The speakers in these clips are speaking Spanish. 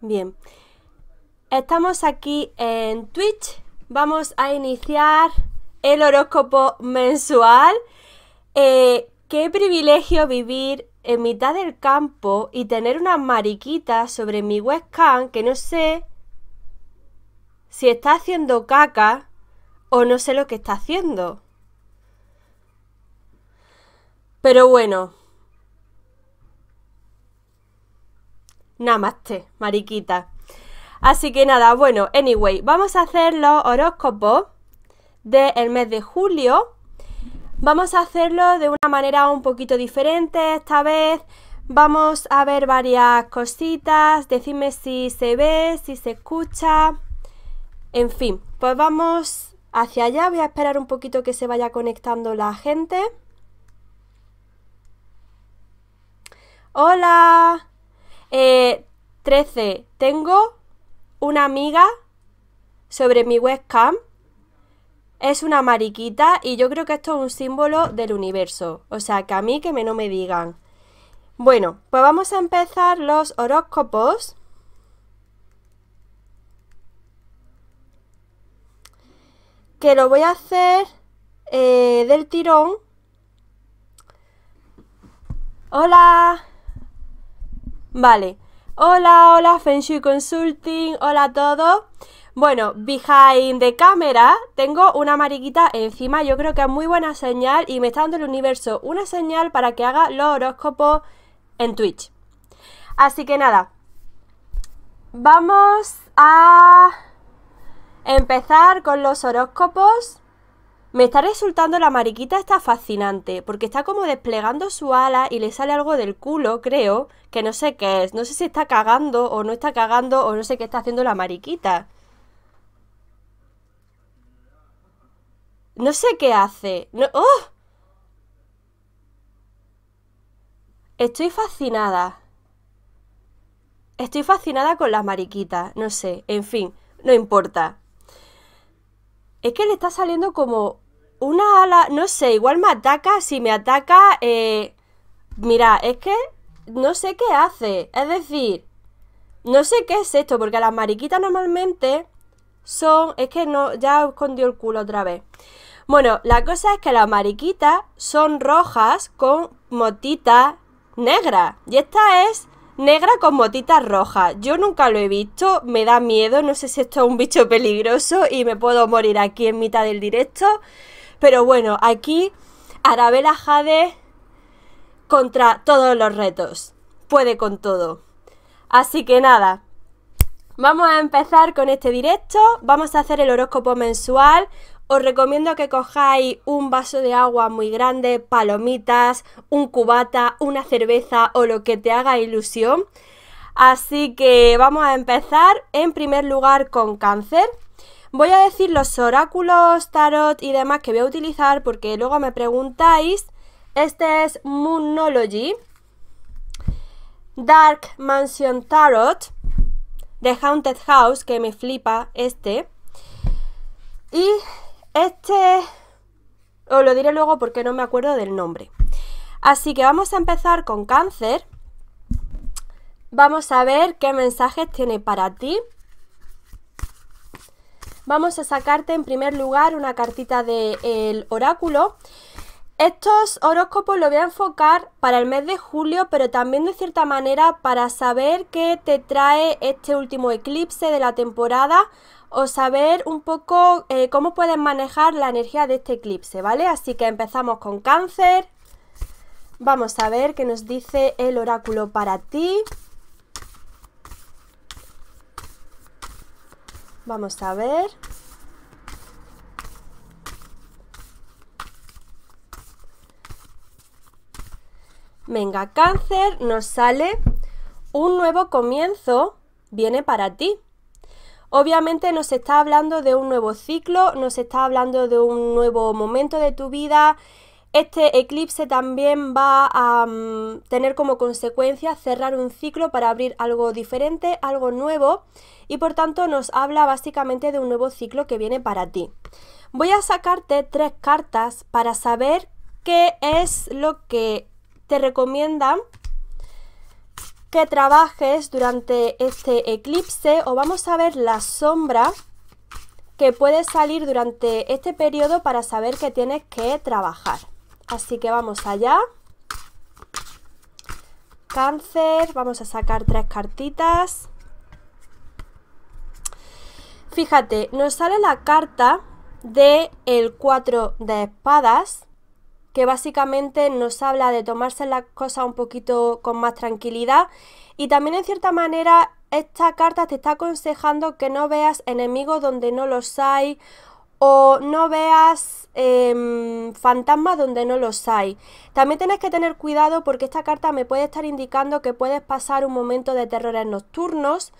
Bien, estamos aquí en Twitch. Vamos a iniciar el horóscopo mensual. Eh, qué privilegio vivir en mitad del campo y tener unas mariquitas sobre mi webcam que no sé si está haciendo caca o no sé lo que está haciendo. Pero bueno, Namaste, mariquita. Así que nada, bueno, anyway, vamos a hacer los horóscopos del mes de julio. Vamos a hacerlo de una manera un poquito diferente esta vez. Vamos a ver varias cositas, decime si se ve, si se escucha. En fin, pues vamos hacia allá. Voy a esperar un poquito que se vaya conectando la gente. Hola. Eh, 13. Tengo una amiga sobre mi webcam. Es una mariquita y yo creo que esto es un símbolo del universo. O sea, que a mí que me no me digan. Bueno, pues vamos a empezar los horóscopos. Que lo voy a hacer eh, del tirón. Hola. Vale. Hola, hola Feng Shui Consulting, hola a todos. Bueno, behind de cámara tengo una mariquita encima, yo creo que es muy buena señal y me está dando el universo una señal para que haga los horóscopos en Twitch. Así que nada, vamos a empezar con los horóscopos. Me está resultando la mariquita está fascinante, porque está como desplegando su ala y le sale algo del culo, creo, que no sé qué es. No sé si está cagando o no está cagando o no sé qué está haciendo la mariquita. No sé qué hace. No... ¡Oh! Estoy fascinada. Estoy fascinada con las mariquitas, no sé, en fin, no importa. Es que le está saliendo como una ala, no sé, igual me ataca, si me ataca, eh, mira, es que no sé qué hace, es decir, no sé qué es esto, porque las mariquitas normalmente son, es que no, ya escondió el culo otra vez. Bueno, la cosa es que las mariquitas son rojas con motitas negras, y esta es Negra con motitas rojas. Yo nunca lo he visto, me da miedo, no sé si esto es un bicho peligroso y me puedo morir aquí en mitad del directo. Pero bueno, aquí Arabella Jade contra todos los retos. Puede con todo. Así que nada, vamos a empezar con este directo. Vamos a hacer el horóscopo mensual os recomiendo que cojáis un vaso de agua muy grande, palomitas, un cubata, una cerveza o lo que te haga ilusión. Así que vamos a empezar en primer lugar con cáncer. Voy a decir los oráculos, tarot y demás que voy a utilizar porque luego me preguntáis. Este es Moonology, Dark Mansion Tarot, The Haunted House, que me flipa este. Y este, os lo diré luego porque no me acuerdo del nombre. Así que vamos a empezar con cáncer. Vamos a ver qué mensajes tiene para ti. Vamos a sacarte en primer lugar una cartita del oráculo. Estos horóscopos los voy a enfocar para el mes de julio, pero también de cierta manera para saber qué te trae este último eclipse de la temporada o saber un poco eh, cómo pueden manejar la energía de este eclipse, ¿vale? Así que empezamos con cáncer. Vamos a ver qué nos dice el oráculo para ti. Vamos a ver. Venga, cáncer, nos sale un nuevo comienzo, viene para ti. Obviamente nos está hablando de un nuevo ciclo, nos está hablando de un nuevo momento de tu vida. Este eclipse también va a mm, tener como consecuencia cerrar un ciclo para abrir algo diferente, algo nuevo y por tanto nos habla básicamente de un nuevo ciclo que viene para ti. Voy a sacarte tres cartas para saber qué es lo que te recomiendan que trabajes durante este eclipse o vamos a ver la sombra que puede salir durante este periodo para saber que tienes que trabajar. Así que vamos allá. Cáncer, vamos a sacar tres cartitas. Fíjate, nos sale la carta de el 4 de espadas que básicamente nos habla de tomarse las cosas un poquito con más tranquilidad y también en cierta manera esta carta te está aconsejando que no veas enemigos donde no los hay o no veas em, fantasmas donde no los hay. También tienes que tener cuidado porque esta carta me puede estar indicando que puedes pasar un momento de terrores nocturnos,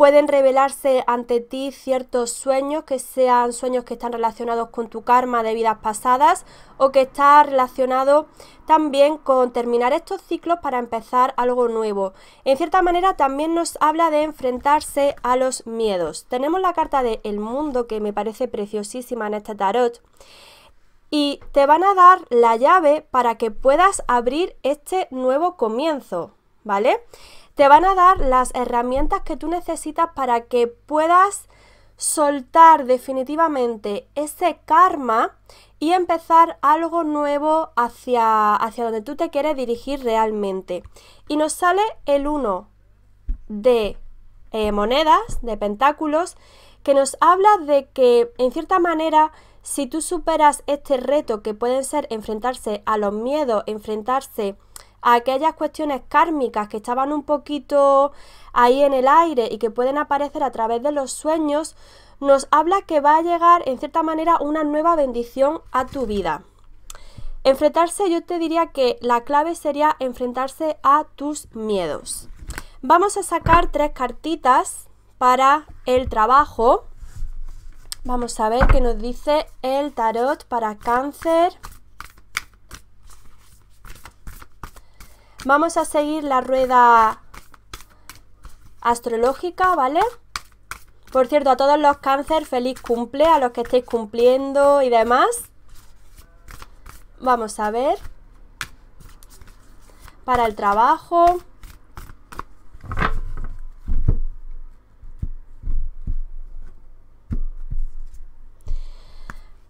Pueden revelarse ante ti ciertos sueños, que sean sueños que están relacionados con tu karma de vidas pasadas o que está relacionado también con terminar estos ciclos para empezar algo nuevo. En cierta manera también nos habla de enfrentarse a los miedos. Tenemos la carta de El Mundo que me parece preciosísima en este tarot y te van a dar la llave para que puedas abrir este nuevo comienzo, ¿vale? te van a dar las herramientas que tú necesitas para que puedas soltar definitivamente ese karma y empezar algo nuevo hacia, hacia donde tú te quieres dirigir realmente. Y nos sale el 1 de eh, monedas, de pentáculos, que nos habla de que en cierta manera si tú superas este reto que pueden ser enfrentarse a los miedos, enfrentarse a aquellas cuestiones kármicas que estaban un poquito ahí en el aire y que pueden aparecer a través de los sueños, nos habla que va a llegar en cierta manera una nueva bendición a tu vida. Enfrentarse, yo te diría que la clave sería enfrentarse a tus miedos. Vamos a sacar tres cartitas para el trabajo. Vamos a ver qué nos dice el tarot para cáncer. Vamos a seguir la rueda astrológica, ¿vale? Por cierto, a todos los cáncer, feliz cumple, a los que estéis cumpliendo y demás. Vamos a ver. Para el trabajo.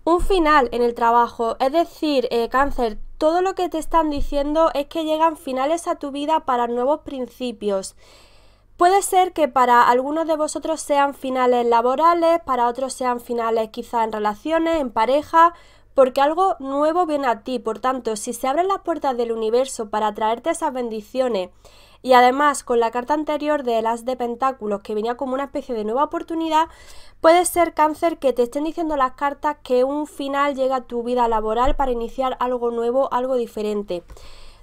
Un final en el trabajo, es decir, eh, cáncer, todo lo que te están diciendo es que llegan finales a tu vida para nuevos principios. Puede ser que para algunos de vosotros sean finales laborales, para otros sean finales quizá en relaciones, en pareja, porque algo nuevo viene a ti. Por tanto, si se abren las puertas del universo para traerte esas bendiciones, y además, con la carta anterior de las de Pentáculos, que venía como una especie de nueva oportunidad, puede ser cáncer que te estén diciendo las cartas que un final llega a tu vida laboral para iniciar algo nuevo, algo diferente.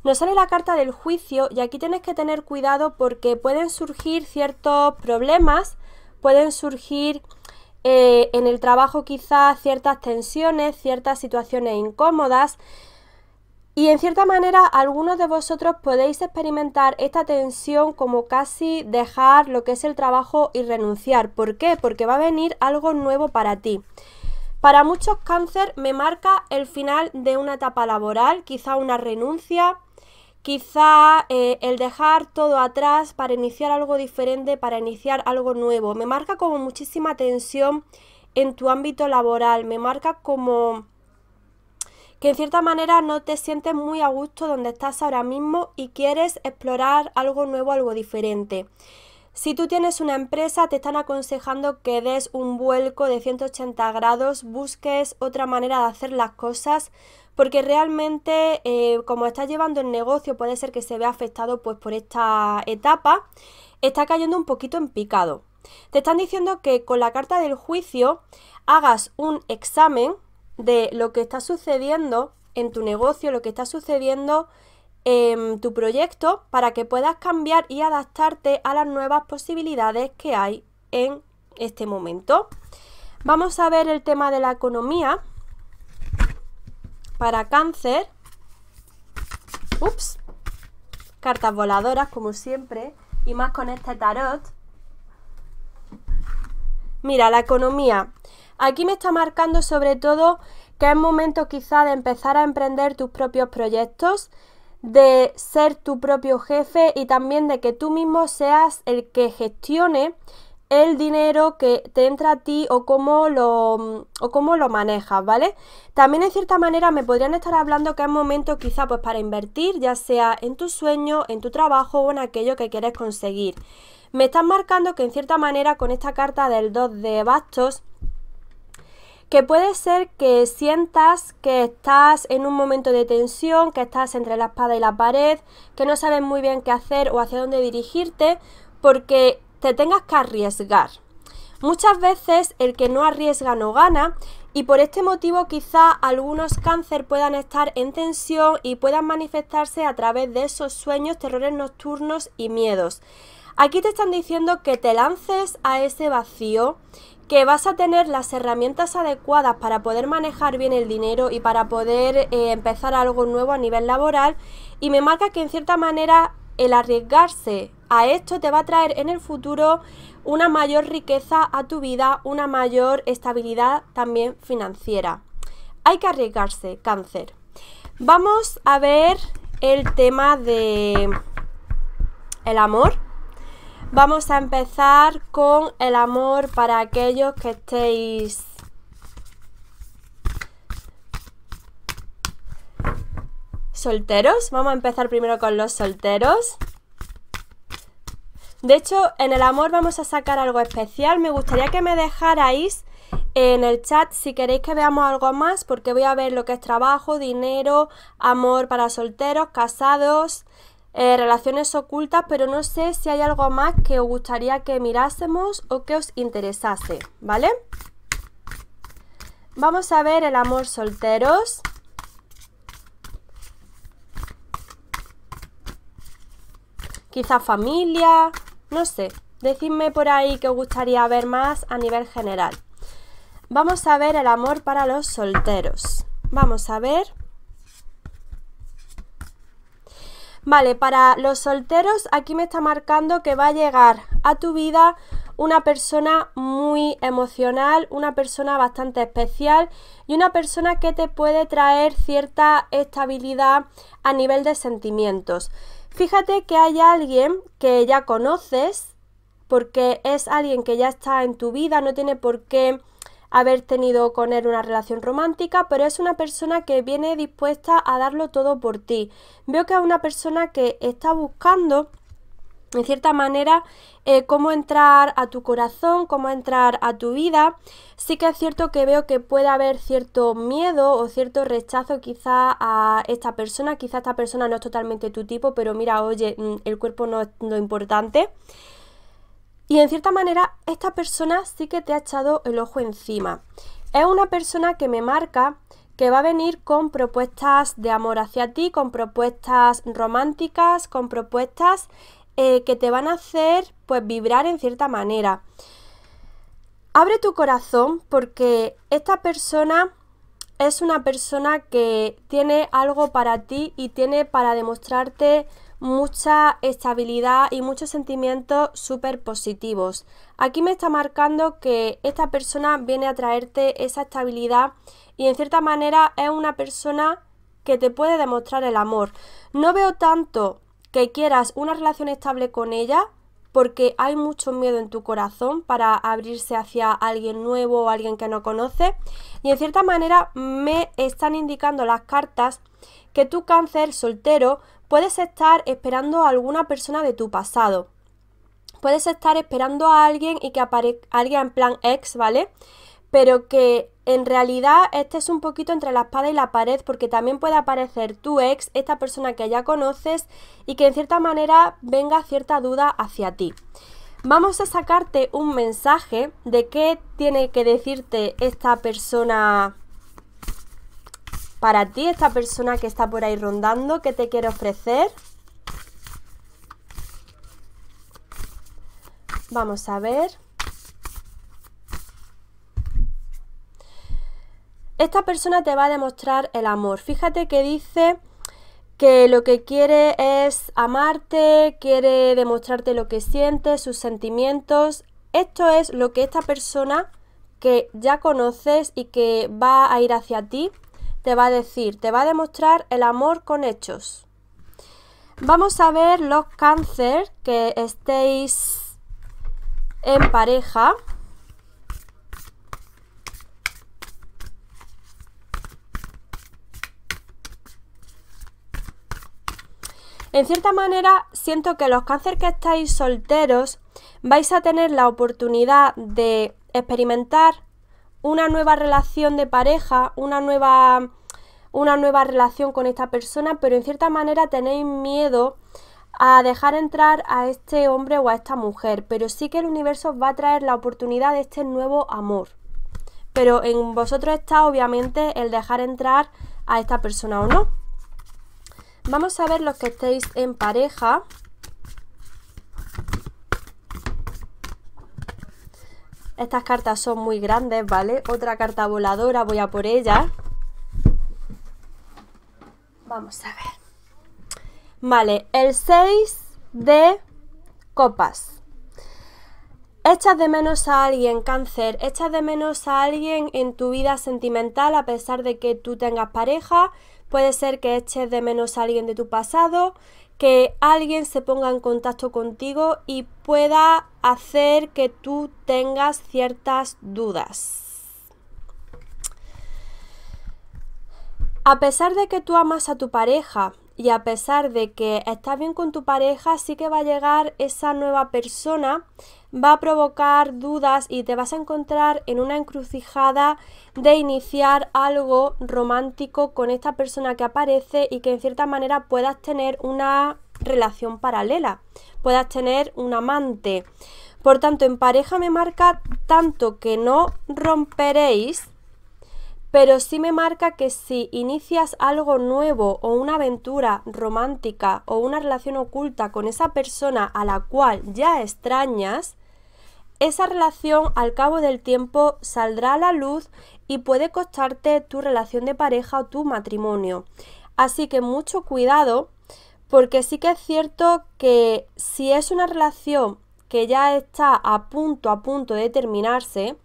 Nos sale la carta del juicio y aquí tienes que tener cuidado porque pueden surgir ciertos problemas, pueden surgir eh, en el trabajo quizás ciertas tensiones, ciertas situaciones incómodas. Y en cierta manera algunos de vosotros podéis experimentar esta tensión como casi dejar lo que es el trabajo y renunciar. ¿Por qué? Porque va a venir algo nuevo para ti. Para muchos cáncer me marca el final de una etapa laboral, quizá una renuncia, quizá eh, el dejar todo atrás para iniciar algo diferente, para iniciar algo nuevo. Me marca como muchísima tensión en tu ámbito laboral, me marca como que en cierta manera no te sientes muy a gusto donde estás ahora mismo y quieres explorar algo nuevo, algo diferente. Si tú tienes una empresa, te están aconsejando que des un vuelco de 180 grados, busques otra manera de hacer las cosas, porque realmente eh, como estás llevando el negocio puede ser que se vea afectado pues, por esta etapa, está cayendo un poquito en picado. Te están diciendo que con la carta del juicio hagas un examen de lo que está sucediendo en tu negocio, lo que está sucediendo en tu proyecto, para que puedas cambiar y adaptarte a las nuevas posibilidades que hay en este momento. Vamos a ver el tema de la economía para cáncer. Ups. Cartas voladoras, como siempre. Y más con este tarot. Mira, la economía. Aquí me está marcando sobre todo que es momento quizá de empezar a emprender tus propios proyectos, de ser tu propio jefe y también de que tú mismo seas el que gestione el dinero que te entra a ti o cómo lo, o lo manejas, ¿vale? También en cierta manera me podrían estar hablando que es momento quizá pues para invertir, ya sea en tu sueño, en tu trabajo o en aquello que quieres conseguir. Me están marcando que en cierta manera con esta carta del 2 de bastos que puede ser que sientas que estás en un momento de tensión, que estás entre la espada y la pared, que no sabes muy bien qué hacer o hacia dónde dirigirte, porque te tengas que arriesgar. Muchas veces el que no arriesga no gana y por este motivo quizá algunos cáncer puedan estar en tensión y puedan manifestarse a través de esos sueños, terrores nocturnos y miedos. Aquí te están diciendo que te lances a ese vacío, que vas a tener las herramientas adecuadas para poder manejar bien el dinero y para poder eh, empezar algo nuevo a nivel laboral y me marca que en cierta manera el arriesgarse a esto te va a traer en el futuro una mayor riqueza a tu vida, una mayor estabilidad también financiera. Hay que arriesgarse, cáncer. Vamos a ver el tema de el amor. Vamos a empezar con el amor para aquellos que estéis solteros. Vamos a empezar primero con los solteros. De hecho, en el amor vamos a sacar algo especial. Me gustaría que me dejarais en el chat si queréis que veamos algo más, porque voy a ver lo que es trabajo, dinero, amor para solteros, casados, eh, relaciones ocultas, pero no sé si hay algo más que os gustaría que mirásemos o que os interesase, ¿vale? Vamos a ver el amor solteros. Quizá familia, no sé. Decidme por ahí que os gustaría ver más a nivel general. Vamos a ver el amor para los solteros. Vamos a ver. Vale, para los solteros aquí me está marcando que va a llegar a tu vida una persona muy emocional, una persona bastante especial y una persona que te puede traer cierta estabilidad a nivel de sentimientos. Fíjate que hay alguien que ya conoces porque es alguien que ya está en tu vida, no tiene por qué haber tenido con él una relación romántica, pero es una persona que viene dispuesta a darlo todo por ti. Veo que es una persona que está buscando en cierta manera, eh, cómo entrar a tu corazón, cómo entrar a tu vida. Sí que es cierto que veo que puede haber cierto miedo o cierto rechazo quizá a esta persona. Quizá esta persona no es totalmente tu tipo, pero mira, oye, mm, el cuerpo no es lo importante. Y en cierta manera, esta persona sí que te ha echado el ojo encima. Es una persona que me marca que va a venir con propuestas de amor hacia ti, con propuestas románticas, con propuestas eh, que te van a hacer pues vibrar en cierta manera. Abre tu corazón porque esta persona es una persona que tiene algo para ti y tiene para demostrarte mucha estabilidad y muchos sentimientos súper positivos. Aquí me está marcando que esta persona viene a traerte esa estabilidad y en cierta manera es una persona que te puede demostrar el amor. No veo tanto que quieras una relación estable con ella porque hay mucho miedo en tu corazón para abrirse hacia alguien nuevo o alguien que no conoce y en cierta manera me están indicando las cartas que tu cáncer soltero Puedes estar esperando a alguna persona de tu pasado. Puedes estar esperando a alguien y que aparezca alguien en plan ex, ¿vale? Pero que en realidad este es un poquito entre la espada y la pared porque también puede aparecer tu ex, esta persona que ya conoces y que en cierta manera venga cierta duda hacia ti. Vamos a sacarte un mensaje de qué tiene que decirte esta persona para ti, esta persona que está por ahí rondando, ¿qué te quiere ofrecer? Vamos a ver. Esta persona te va a demostrar el amor. Fíjate que dice que lo que quiere es amarte, quiere demostrarte lo que siente, sus sentimientos. Esto es lo que esta persona que ya conoces y que va a ir hacia ti te va a decir, te va a demostrar el amor con hechos. Vamos a ver los cáncer que estéis en pareja. En cierta manera, siento que los cáncer que estáis solteros vais a tener la oportunidad de experimentar una nueva relación de pareja, una nueva, una nueva relación con esta persona, pero en cierta manera tenéis miedo a dejar entrar a este hombre o a esta mujer, pero sí que el universo os va a traer la oportunidad de este nuevo amor. Pero en vosotros está obviamente el dejar entrar a esta persona o no. Vamos a ver los que estéis en pareja. Estas cartas son muy grandes, ¿vale? Otra carta voladora, voy a por ella. Vamos a ver. Vale, el 6 de copas. Echas de menos a alguien, cáncer. Echas de menos a alguien en tu vida sentimental a pesar de que tú tengas pareja. Puede ser que eches de menos a alguien de tu pasado que alguien se ponga en contacto contigo y pueda hacer que tú tengas ciertas dudas. A pesar de que tú amas a tu pareja y a pesar de que estás bien con tu pareja, sí que va a llegar esa nueva persona va a provocar dudas y te vas a encontrar en una encrucijada de iniciar algo romántico con esta persona que aparece y que en cierta manera puedas tener una relación paralela, puedas tener un amante. Por tanto, en pareja me marca tanto que no romperéis pero sí me marca que si inicias algo nuevo o una aventura romántica o una relación oculta con esa persona a la cual ya extrañas, esa relación al cabo del tiempo saldrá a la luz y puede costarte tu relación de pareja o tu matrimonio. Así que mucho cuidado porque sí que es cierto que si es una relación que ya está a punto, a punto de terminarse,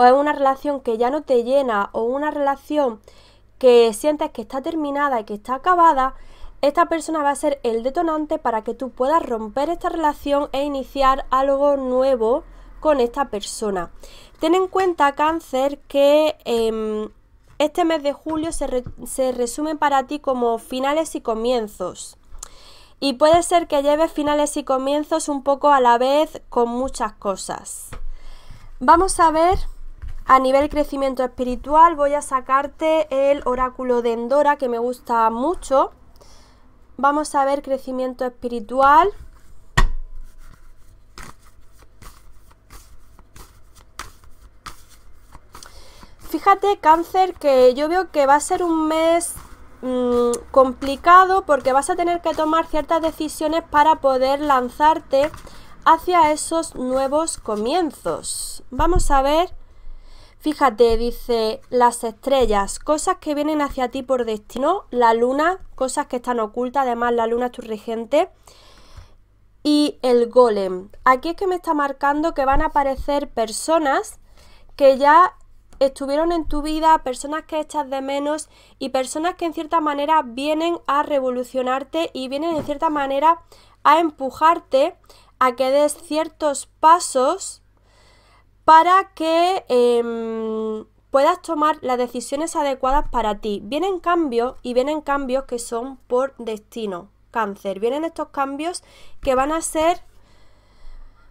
o es una relación que ya no te llena o una relación que sientes que está terminada y que está acabada, esta persona va a ser el detonante para que tú puedas romper esta relación e iniciar algo nuevo con esta persona. Ten en cuenta, cáncer, que em, este mes de julio se, se resume para ti como finales y comienzos. Y puede ser que lleves finales y comienzos un poco a la vez con muchas cosas. Vamos a ver a nivel crecimiento espiritual voy a sacarte el oráculo de Endora que me gusta mucho. Vamos a ver crecimiento espiritual. Fíjate, cáncer, que yo veo que va a ser un mes mm, complicado porque vas a tener que tomar ciertas decisiones para poder lanzarte hacia esos nuevos comienzos. Vamos a ver Fíjate, dice, las estrellas, cosas que vienen hacia ti por destino, la luna, cosas que están ocultas, además la luna es tu regente, y el golem. Aquí es que me está marcando que van a aparecer personas que ya estuvieron en tu vida, personas que echas de menos y personas que en cierta manera vienen a revolucionarte y vienen en cierta manera a empujarte a que des ciertos pasos para que em, puedas tomar las decisiones adecuadas para ti. Vienen cambios y vienen cambios que son por destino, cáncer. Vienen estos cambios que van a ser,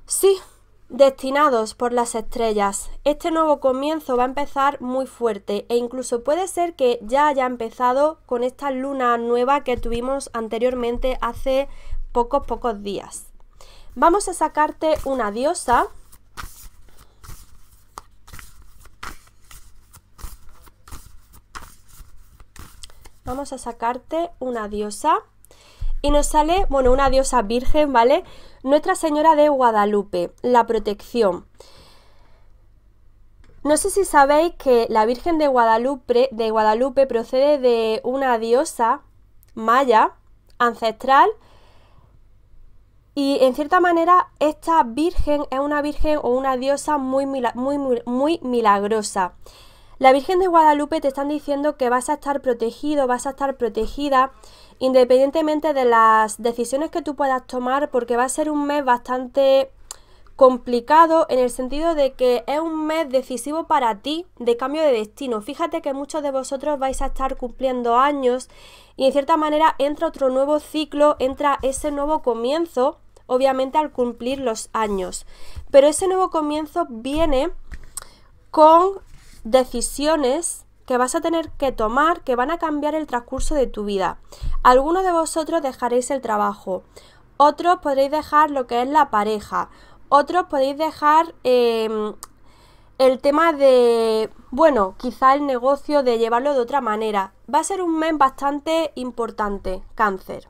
sí, destinados por las estrellas. Este nuevo comienzo va a empezar muy fuerte e incluso puede ser que ya haya empezado con esta luna nueva que tuvimos anteriormente hace pocos, pocos días. Vamos a sacarte una diosa Vamos a sacarte una diosa. Y nos sale, bueno, una diosa virgen, ¿vale? Nuestra Señora de Guadalupe, la protección. No sé si sabéis que la Virgen de Guadalupe, de Guadalupe procede de una diosa maya ancestral y en cierta manera esta Virgen es una Virgen o una diosa muy milagrosa. La Virgen de Guadalupe te están diciendo que vas a estar protegido, vas a estar protegida, independientemente de las decisiones que tú puedas tomar, porque va a ser un mes bastante complicado en el sentido de que es un mes decisivo para ti de cambio de destino. Fíjate que muchos de vosotros vais a estar cumpliendo años y en cierta manera entra otro nuevo ciclo, entra ese nuevo comienzo, obviamente al cumplir los años. Pero ese nuevo comienzo viene con decisiones que vas a tener que tomar que van a cambiar el transcurso de tu vida. Algunos de vosotros dejaréis el trabajo, otros podréis dejar lo que es la pareja, otros podéis dejar em, el tema de, bueno, quizá el negocio de llevarlo de otra manera. Va a ser un mes bastante importante, cáncer.